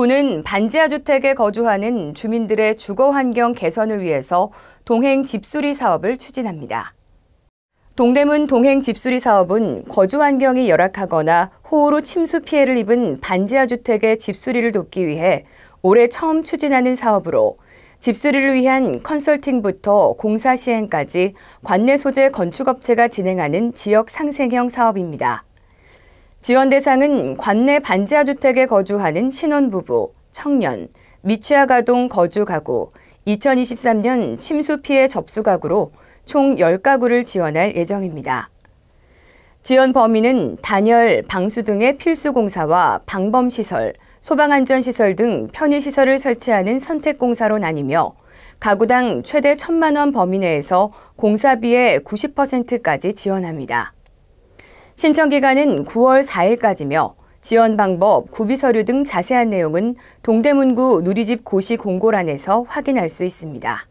군는 반지하 주택에 거주하는 주민들의 주거 환경 개선을 위해서 동행 집수리 사업을 추진합니다. 동대문 동행 집수리 사업은 거주 환경이 열악하거나 호우로 침수 피해를 입은 반지하 주택의 집수리를 돕기 위해 올해 처음 추진하는 사업으로 집수리를 위한 컨설팅부터 공사 시행까지 관내 소재 건축업체가 진행하는 지역 상생형 사업입니다. 지원 대상은 관내 반지하 주택에 거주하는 신혼부부, 청년, 미취아 학동 거주 가구, 2023년 침수 피해 접수 가구로 총 10가구를 지원할 예정입니다. 지원 범위는 단열, 방수 등의 필수 공사와 방범 시설, 소방안전시설 등 편의시설을 설치하는 선택공사로 나뉘며 가구당 최대 천만원 범위 내에서 공사비의 90%까지 지원합니다. 신청 기간은 9월 4일까지며 지원 방법, 구비 서류 등 자세한 내용은 동대문구 누리집 고시 공고란에서 확인할 수 있습니다.